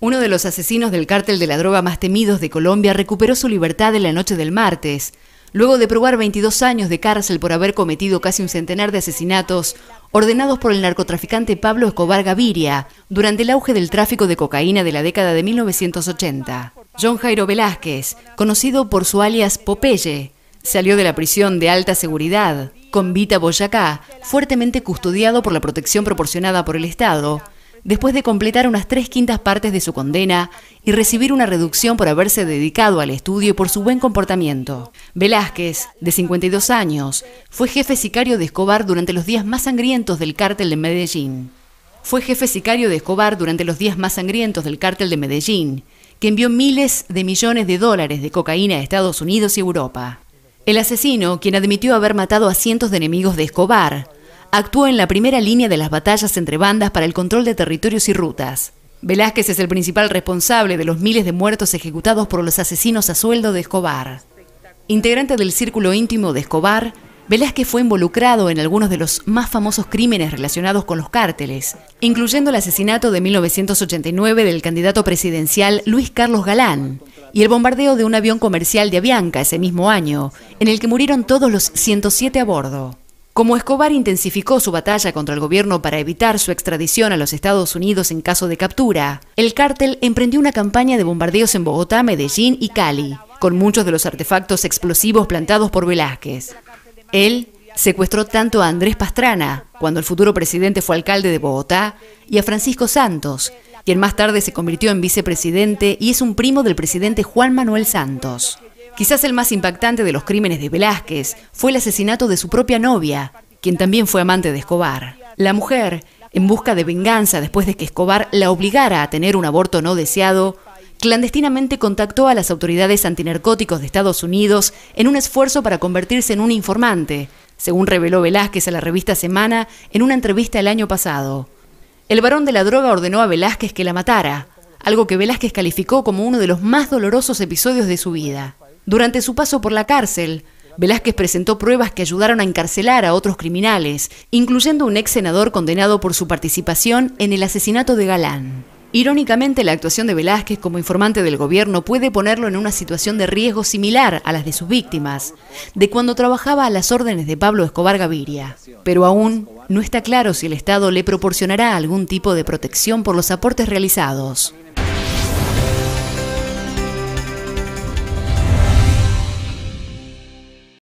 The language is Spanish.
Uno de los asesinos del cártel de la droga más temidos de Colombia recuperó su libertad en la noche del martes, luego de probar 22 años de cárcel por haber cometido casi un centenar de asesinatos ordenados por el narcotraficante Pablo Escobar Gaviria durante el auge del tráfico de cocaína de la década de 1980. John Jairo Velázquez, conocido por su alias Popeye, salió de la prisión de alta seguridad, con Vita Boyacá, fuertemente custodiado por la protección proporcionada por el Estado, después de completar unas tres quintas partes de su condena y recibir una reducción por haberse dedicado al estudio y por su buen comportamiento. Velázquez, de 52 años, fue jefe sicario de Escobar durante los días más sangrientos del cártel de Medellín. Fue jefe sicario de Escobar durante los días más sangrientos del cártel de Medellín, que envió miles de millones de dólares de cocaína a Estados Unidos y Europa. El asesino, quien admitió haber matado a cientos de enemigos de Escobar, actuó en la primera línea de las batallas entre bandas para el control de territorios y rutas. Velázquez es el principal responsable de los miles de muertos ejecutados por los asesinos a sueldo de Escobar. Integrante del círculo íntimo de Escobar, Velázquez fue involucrado en algunos de los más famosos crímenes relacionados con los cárteles, incluyendo el asesinato de 1989 del candidato presidencial Luis Carlos Galán y el bombardeo de un avión comercial de Avianca ese mismo año, en el que murieron todos los 107 a bordo. Como Escobar intensificó su batalla contra el gobierno para evitar su extradición a los Estados Unidos en caso de captura, el cártel emprendió una campaña de bombardeos en Bogotá, Medellín y Cali, con muchos de los artefactos explosivos plantados por Velázquez. Él secuestró tanto a Andrés Pastrana, cuando el futuro presidente fue alcalde de Bogotá, y a Francisco Santos, quien más tarde se convirtió en vicepresidente y es un primo del presidente Juan Manuel Santos. Quizás el más impactante de los crímenes de Velázquez fue el asesinato de su propia novia, quien también fue amante de Escobar. La mujer, en busca de venganza después de que Escobar la obligara a tener un aborto no deseado, clandestinamente contactó a las autoridades antinarcóticos de Estados Unidos en un esfuerzo para convertirse en un informante, según reveló Velázquez a la revista Semana en una entrevista el año pasado. El varón de la droga ordenó a Velázquez que la matara, algo que Velázquez calificó como uno de los más dolorosos episodios de su vida. Durante su paso por la cárcel, Velázquez presentó pruebas que ayudaron a encarcelar a otros criminales, incluyendo un ex senador condenado por su participación en el asesinato de Galán. Irónicamente, la actuación de Velázquez como informante del gobierno puede ponerlo en una situación de riesgo similar a las de sus víctimas, de cuando trabajaba a las órdenes de Pablo Escobar Gaviria. Pero aún no está claro si el Estado le proporcionará algún tipo de protección por los aportes realizados.